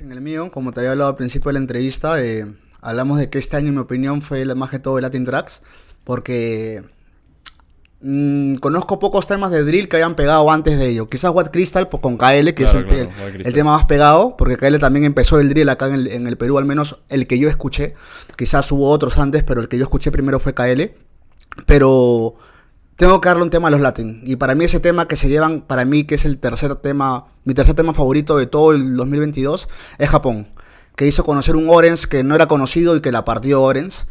En el mío, como te había hablado al principio de la entrevista, eh, hablamos de que este año, en mi opinión, fue el más que todo el Latin Tracks, porque mm, conozco pocos temas de drill que hayan pegado antes de ello. Quizás What Crystal pues, con KL, que es el, tema más pegado, porque KL también empezó el drill acá en el, en el Perú, al menos el que yo escuché. Quizás hubo otros antes, pero el que yo escuché primero fue KL. Pero tengo que darle un tema a los Latin. Y para mí ese tema que se llevan, para mí que es el tercer tema, mi tercer tema favorito de todo el 2022, es Japón. Que hizo conocer un Orens que no era conocido y que la partió Orens,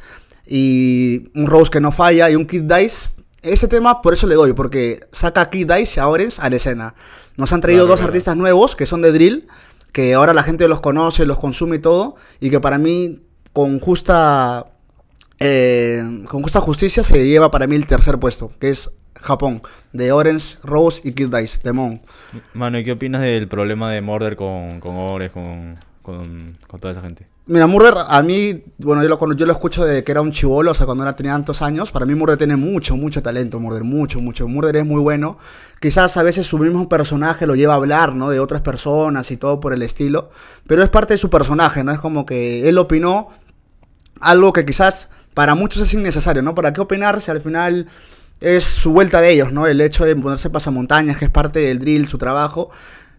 Y un Rose que no falla y un Kid Dice. Ese tema por eso le doy, porque saca a Kid Dice y a Orens a la escena. Nos han traído dos artistas nuevos que son de drill, que ahora la gente los conoce, los consume y todo. Y que para mí con justa eh, con justa justicia se lleva para mí el tercer puesto, que es Japón, de Orange, Rose y Kid Dice, Demon. Mano, ¿y qué opinas del problema de Murder con, con con, con, toda esa gente? Mira, Murder, a mí, bueno, yo lo, yo lo escucho de que era un chivolo, o sea, cuando era, tenía tantos años, para mí Murder tiene mucho, mucho talento, Murder, mucho, mucho. Murder es muy bueno. Quizás a veces su mismo personaje lo lleva a hablar, ¿no? De otras personas y todo por el estilo, pero es parte de su personaje, ¿no? Es como que él opinó algo que quizás para muchos es innecesario, ¿no? ¿Para qué opinarse? si al final es su vuelta de ellos, ¿no? El hecho de ponerse pasamontañas, que es parte del drill, su trabajo.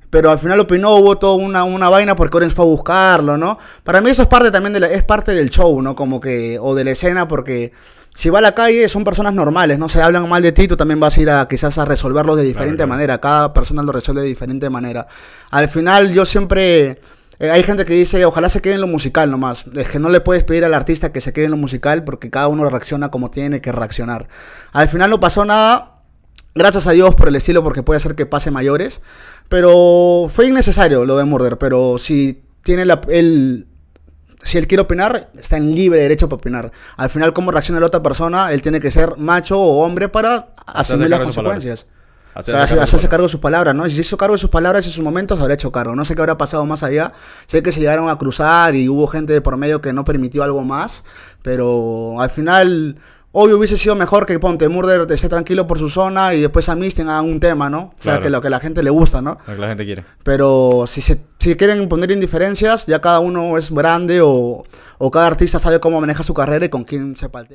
Pero al final opinó, hubo toda una, una vaina porque Oren fue a buscarlo, ¿no? Para mí eso es parte también de es parte del show, ¿no? Como que, o de la escena, porque si va a la calle son personas normales, ¿no? Se hablan mal de ti, tú también vas a ir a quizás a resolverlo de diferente manera. Cada persona lo resuelve de diferente manera. Al final yo siempre eh, hay gente que dice, ojalá se quede en lo musical nomás. Es que no le puedes pedir al artista que se quede en lo musical porque cada uno reacciona como tiene que reaccionar. Al final no pasó nada. Gracias a Dios por el estilo porque puede hacer que pase mayores. Pero fue innecesario lo de Morder, Pero si tiene la, el, si él quiere opinar, está en libre derecho para opinar. Al final, cómo reacciona la otra persona, él tiene que ser macho o hombre para asumir las consecuencias hacerse, cargo de sus palabras, ¿no? Y si se hizo cargo de sus palabras en sus momentos, habrá hecho cargo. No sé qué habrá pasado más allá. Sé que se llegaron a cruzar y hubo gente de por medio que no permitió algo más, pero al final... Obvio hubiese sido mejor que Ponte Murder esté tranquilo por su zona y después a mí tenga un tema, ¿no? O sea, que lo que la gente le gusta, ¿no? Lo que la gente quiere. Pero si quieren poner indiferencias, ya cada uno es grande o, cada artista sabe cómo maneja su carrera y con quién se paltea.